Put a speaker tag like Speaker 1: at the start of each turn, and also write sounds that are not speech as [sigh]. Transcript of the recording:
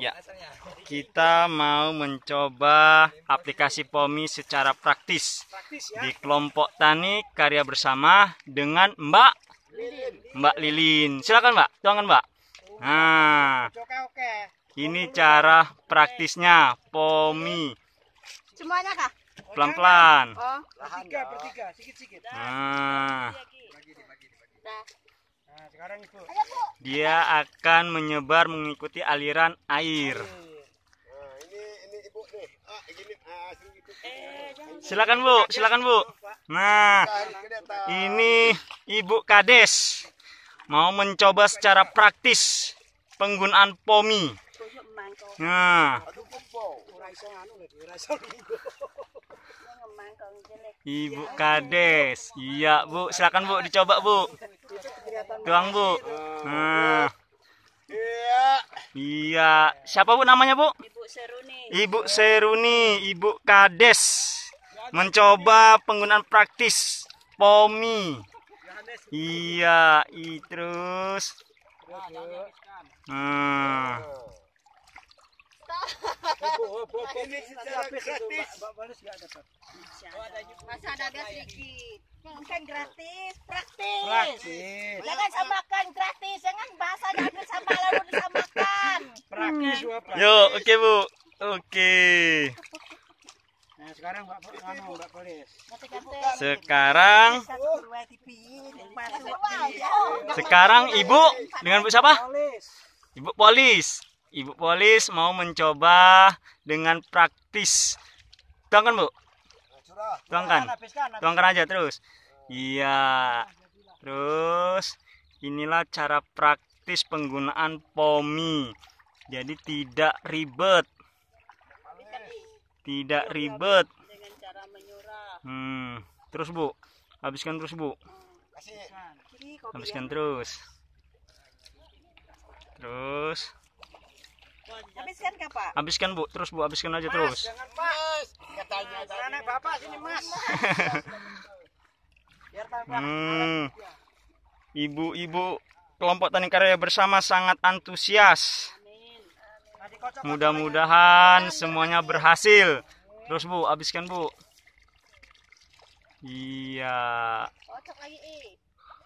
Speaker 1: Ya, kita mau mencoba aplikasi POMI secara praktis ya. di kelompok tani karya bersama dengan Mbak Mbak Lilin. Silakan Mbak, tuangkan Mbak. Nah, ini cara praktisnya POMI. Semuanya kah? Pelan-pelan. Oh, bertiga, bertiga, sedikit-sedikit. Nah. nah. sekarang itu dia akan menyebar mengikuti aliran air. silakan Bu, silakan Bu. Nah, ini Ibu Kades mau mencoba secara praktis penggunaan POMI. Nah. Ibu Kades. Iya, Bu. Silakan Bu dicoba, Bu. Tuang, Bu. Nah. Iya. Iya. Siapa Bu namanya, Bu? Ibu Seruni. Ibu Seruni, Ibu Kades. Mencoba penggunaan praktis POMI. Iya, i terus. Nah. Masa oh, ada sedikit. makan gratis, praktis. Praktis. Jangan makan gratis, jangan bahasa sama lalu disamakan. Praktis, Yo, oke okay, bu, oke. Okay. Nah, sekarang anu, Sekarang ya. Sekarang Ibu dengan Bu siapa? Ibu Polis. Ibu polis mau mencoba dengan praktis. Tuangkan, Bu. Tuangkan. Tuangkan aja terus. Iya. Terus inilah cara praktis penggunaan POMI. Jadi tidak ribet. Tidak ribet. Hmm. Terus, Bu. Habiskan terus, Bu. Habiskan terus. Terus habiskan kah pak? Habiskan bu, terus bu habiskan aja mas, terus. Jangan mas, katanya anak bapak sini mas. [laughs] hmm. Ibu-ibu kelompok tani karya bersama sangat antusias. Mudah-mudahan semuanya berhasil. Terus bu, habiskan bu. Iya. Kocok lagi, eh.